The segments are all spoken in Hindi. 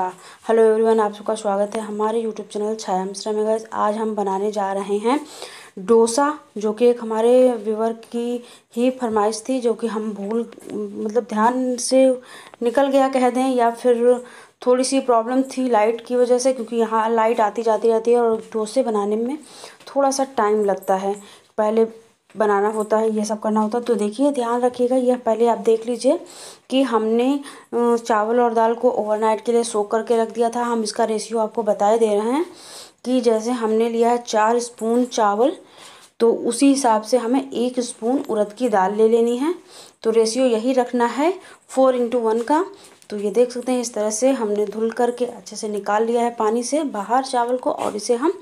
हेलो एवरीवन आप सबका स्वागत है हमारे यूट्यूब चैनल छाया मिश्रा में गैस आज हम बनाने जा रहे हैं डोसा जो कि एक हमारे व्यूवर की ही फरमाइश थी जो कि हम भूल मतलब ध्यान से निकल गया कह दें या फिर थोड़ी सी प्रॉब्लम थी लाइट की वजह से क्योंकि यहाँ लाइट आती जाती रहती है और डोसे बनाने में थोड़ा सा टाइम लगता है पहले बनाना होता है ये सब करना होता है तो देखिए ध्यान रखिएगा यह पहले आप देख लीजिए कि हमने चावल और दाल को ओवरनाइट के लिए सोख करके रख दिया था हम इसका रेशियो आपको बताए दे रहे हैं कि जैसे हमने लिया है चार स्पून चावल तो उसी हिसाब से हमें एक स्पून उड़द की दाल ले लेनी है तो रेशियो यही रखना है फोर इंटू वन का तो ये देख सकते हैं इस तरह से हमने धुल करके अच्छे से निकाल लिया है पानी से बाहर चावल को और इसे हम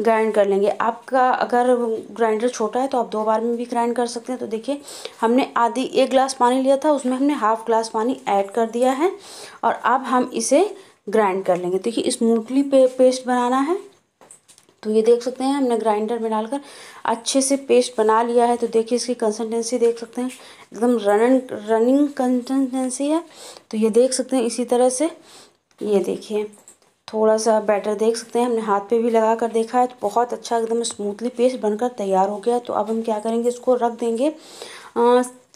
ग्राइंड कर लेंगे आपका अगर ग्राइंडर छोटा है तो आप दो बार में भी ग्राइंड कर सकते हैं तो देखिए हमने आधी एक ग्लास पानी लिया था उसमें हमने हाफ ग्लास पानी ऐड कर दिया है और अब हम इसे ग्राइंड कर लेंगे देखिए स्मूथली पे पेस्ट बनाना है तो ये देख सकते हैं हमने ग्राइंडर में डालकर अच्छे से पेस्ट बना लिया है तो देखिए इसकी कंसिस्टेंसी देख सकते हैं एकदम रन रनिंग कंसिस्टेंसी है तो ये देख सकते हैं इसी तरह से ये देखिए थोड़ा सा बैटर देख सकते हैं हमने हाथ पे भी लगा कर देखा है तो बहुत अच्छा एकदम स्मूथली पेस्ट बनकर तैयार हो गया तो अब हम क्या करेंगे इसको रख देंगे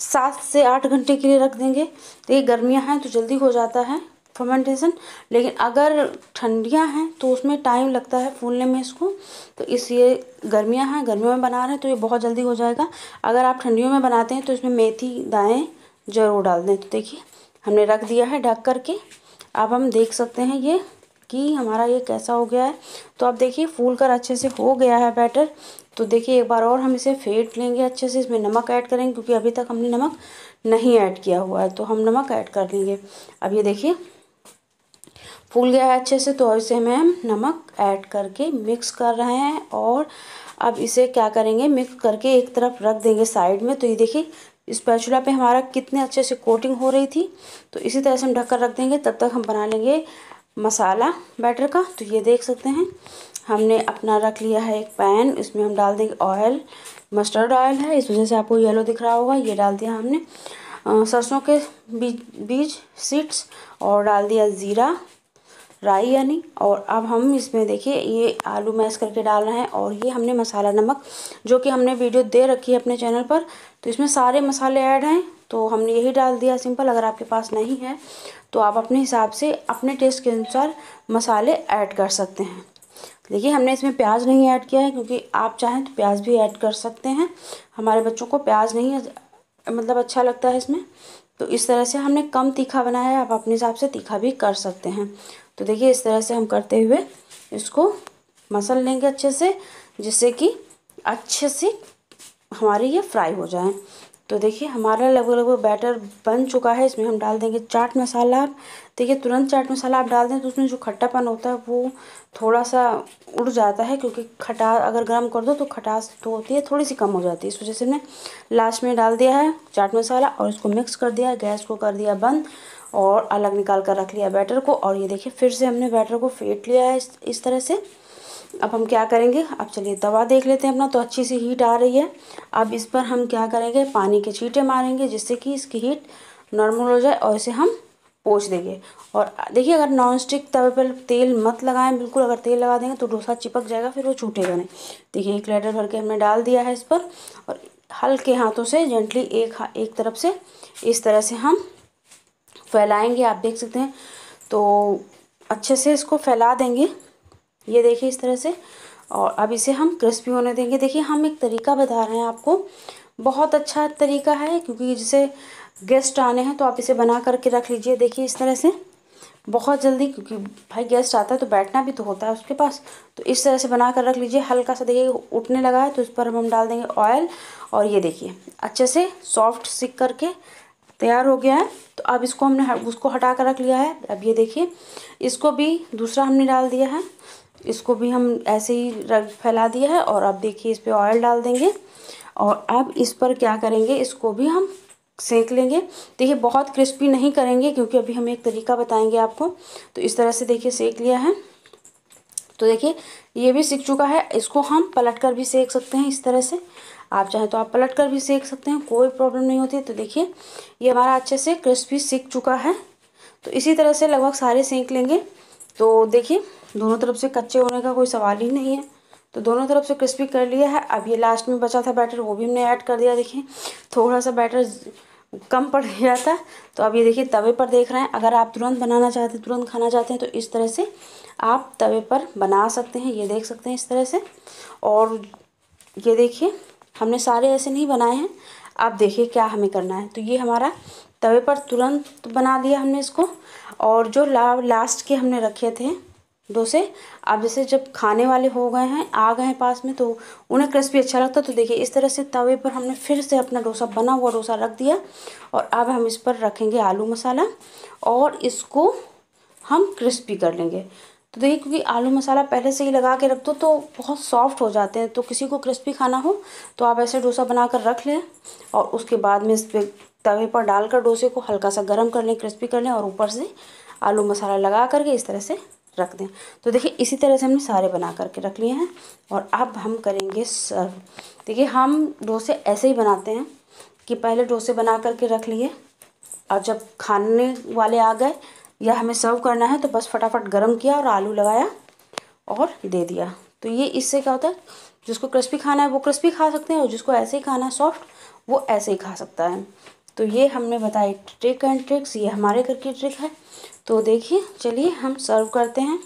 सात से आठ घंटे के लिए रख देंगे तो ये गर्मियाँ हैं तो जल्दी हो जाता है फर्मेंटेशन लेकिन अगर ठंडियाँ हैं तो उसमें टाइम लगता है फूलने में इसको तो इस ये गर्मियाँ हैं गर्मियों में बना रहे हैं तो ये बहुत जल्दी हो जाएगा अगर आप ठंडियों में बनाते हैं तो इसमें मेथी दाएँ ज़रूर डाल दें तो देखिए हमने रख दिया है ढक करके अब हम देख सकते हैं ये कि हमारा ये कैसा हो गया है तो आप देखिए फूल कर अच्छे से हो गया है बैटर तो देखिए एक बार और हम इसे फेंट लेंगे अच्छे से इसमें नमक ऐड करेंगे क्योंकि अभी तक हमने नमक नहीं ऐड किया हुआ है तो हम नमक ऐड कर लेंगे अब ये देखिए फूल गया है अच्छे से तो इसे हमें हम नमक ऐड करके मिक्स कर रहे हैं और अब इसे क्या करेंगे मिक्स करके एक तरफ रख देंगे साइड में तो ये देखिए इस पैचुला पे हमारा कितने अच्छे से कोटिंग हो रही थी तो इसी तरह से हम ढक कर रख देंगे तब तक हम बना लेंगे मसाला बैटर का तो ये देख सकते हैं हमने अपना रख लिया है एक पैन इसमें हम डाल देंगे ऑयल मस्टर्ड ऑयल है इस वजह से आपको येलो दिख रहा होगा ये डाल दिया हमने सरसों के बीज बीज सीड्स और डाल दिया ज़ीरा राई यानी और अब हम इसमें देखिए ये आलू मैश करके डाल रहे हैं और ये हमने मसाला नमक जो कि हमने वीडियो दे रखी है अपने चैनल पर तो इसमें सारे मसाले ऐड हैं तो हमने यही डाल दिया सिंपल अगर आपके पास नहीं है तो आप अपने हिसाब से अपने टेस्ट के अनुसार मसाले ऐड कर सकते हैं देखिए हमने इसमें प्याज नहीं ऐड किया है क्योंकि आप चाहें तो प्याज भी ऐड कर सकते हैं हमारे बच्चों को प्याज नहीं मतलब अच्छा लगता है इसमें तो इस तरह से हमने कम तीखा बनाया है आप अपने हिसाब से तीखा भी कर सकते हैं तो देखिए इस तरह से हम करते हुए इसको मसल लेंगे अच्छे से जिससे कि अच्छे से हमारे ये फ्राई हो जाए तो देखिए हमारा लगभग लगभग बैटर बन चुका है इसमें हम डाल देंगे चाट मसाला देखिए तुरंत चाट मसाला आप डाल दें तो उसमें जो खट्टापन होता है वो थोड़ा सा उड़ जाता है क्योंकि खटास अगर गर्म कर दो तो खटास तो होती है थोड़ी सी कम हो जाती है इस वजह से हमने लास्ट में डाल दिया है चाट मसाला और इसको मिक्स कर दिया गैस को कर दिया बंद और अलग निकाल कर रख लिया बैटर को और ये देखिए फिर से हमने बैटर को फेंट लिया है इस, तरह से अब हम क्या करेंगे अब चलिए तवा देख लेते हैं अपना तो अच्छी सी हीट आ रही है अब इस पर हम क्या करेंगे पानी के छीटे मारेंगे जिससे कि इसकी हीट नॉर्मल हो जाए और इसे हम पोछ देंगे और देखिए अगर नॉन स्टिक तवे पर तेल मत लगाएं बिल्कुल अगर तेल लगा देंगे तो डोसा चिपक जाएगा फिर वो छूटेगा नहीं देखिए एक लेटर भर के हमने डाल दिया है इस पर और हल्के हाथों से जेंटली एक एक तरफ से इस तरह से हम फैलाएंगे आप देख सकते हैं तो अच्छे से इसको फैला देंगे ये देखिए इस तरह से और अब इसे हम क्रिस्पी होने देंगे देखिए हम एक तरीका बता रहे हैं आपको बहुत अच्छा तरीका है क्योंकि जैसे गेस्ट आने हैं तो आप इसे बना करके रख लीजिए देखिए इस तरह से बहुत जल्दी क्योंकि भाई गेस्ट आता है तो बैठना भी तो होता है उसके पास तो इस तरह से बना कर रख लीजिए हल्का सा देखिए उठने लगा है तो इस पर हम डाल देंगे ऑयल और ये देखिए अच्छे से सॉफ्ट सिक करके तैयार हो गया है तो अब इसको हमने उसको हटा कर रख लिया है अब ये देखिए इसको भी दूसरा हमने डाल दिया है इसको भी हम ऐसे ही रख फैला दिया है और अब देखिए इस पर ऑयल डाल देंगे और अब इस पर क्या करेंगे इसको भी हम सेक लेंगे देखिए बहुत क्रिस्पी नहीं करेंगे क्योंकि अभी हम एक तरीका बताएंगे आपको तो इस तरह से देखिए सेक लिया है तो देखिए ये भी सीख चुका है इसको हम पलट कर भी सेक सकते हैं इस तरह से आप चाहें तो आप पलट कर भी सेक सकते हैं कोई प्रॉब्लम नहीं होती तो देखिए ये हमारा अच्छे से क्रिस्पी सीख चुका है तो इसी तरह से लगभग सारे सेंक लेंगे तो देखिए दोनों तरफ से कच्चे होने का कोई सवाल ही नहीं है तो दोनों तरफ से क्रिस्पी कर लिया है अब ये लास्ट में बचा था बैटर वो भी हमने ऐड कर दिया देखिए थोड़ा सा बैटर कम पड़ गया था तो अब ये देखिए तवे पर देख रहे हैं अगर आप तुरंत बनाना चाहते हैं तुरंत खाना चाहते हैं तो इस तरह से आप तवे पर बना सकते हैं ये देख सकते हैं इस तरह से और ये देखिए हमने सारे ऐसे नहीं बनाए हैं आप देखिए क्या हमें करना है तो ये हमारा तवे पर तुरंत बना दिया हमने इसको और जो ला लास्ट के हमने रखे थे डोसे अब जैसे जब खाने वाले हो गए हैं आ गए हैं पास में तो उन्हें क्रिस्पी अच्छा लगता तो देखिए इस तरह से तवे पर हमने फिर से अपना डोसा बना हुआ डोसा रख दिया और अब हम इस पर रखेंगे आलू मसाला और इसको हम क्रिस्पी कर लेंगे तो देखिए क्योंकि आलू मसाला पहले से ही लगा के रख दो तो बहुत सॉफ्ट हो जाते हैं तो किसी को क्रिस्पी खाना हो तो आप ऐसे डोसा बना कर रख लें और उसके बाद में इस पर तवे पर डालकर डोसे को हल्का सा गर्म कर लें क्रिस्पी कर लें और ऊपर से आलू मसाला लगा करके इस तरह से रख दें तो देखिए इसी तरह से हमने सारे बना करके रख लिए हैं और अब हम करेंगे सर्व देखिए हम डोसे ऐसे ही बनाते हैं कि पहले डोसे बना करके रख लिए और जब खाने वाले आ गए या हमें सर्व करना है तो बस फटाफट गर्म किया और आलू लगाया और दे दिया तो ये इससे क्या होता है जिसको क्रिस्पी खाना है वो क्रिस्पी खा सकते हैं और जिसको ऐसे ही खाना है सॉफ्ट वो ऐसे ही खा सकता है तो ये हमने बताई ट्रिक एंड ट्रिक्स ये हमारे घर की ट्रिक है तो देखिए चलिए हम सर्व करते हैं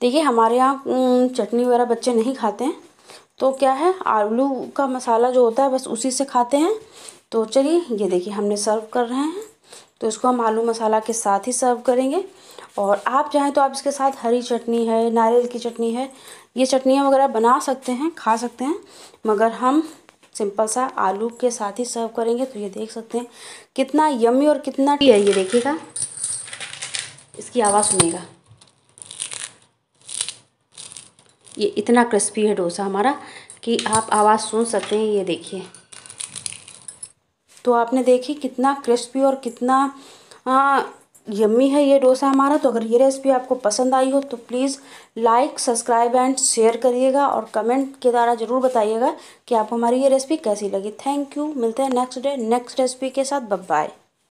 देखिए हमारे यहाँ चटनी वगैरह बच्चे नहीं खाते हैं तो क्या है आलू का मसाला जो होता है बस उसी से खाते हैं तो चलिए ये देखिए हमने सर्व कर रहे हैं तो इसको हम आलू मसाला के साथ ही सर्व करेंगे और आप चाहें तो आप इसके साथ हरी चटनी है नारियल की चटनी है ये चटनियाँ वगैरह बना सकते हैं खा सकते हैं मगर हम सिंपल सा आलू के साथ ही सर्व करेंगे तो ये देख सकते हैं कितना यमी और कितना टी है ये देखिएगा इसकी आवाज़ सुनेगा ये इतना क्रिस्पी है डोसा हमारा कि आप आवाज़ सुन सकते हैं ये देखिए तो आपने देखी कितना क्रिस्पी और कितना आ, यम्मी है ये डोसा हमारा तो अगर ये रेसिपी आपको पसंद आई हो तो please like subscribe and share करिएगा और कमेंट के द्वारा ज़रूर बताइएगा कि आपको हमारी ये रेसिपी कैसी लगी थैंक यू मिलते हैं नेक्स्ट डे नेक्स्ट रेसिपी के साथ बब बाय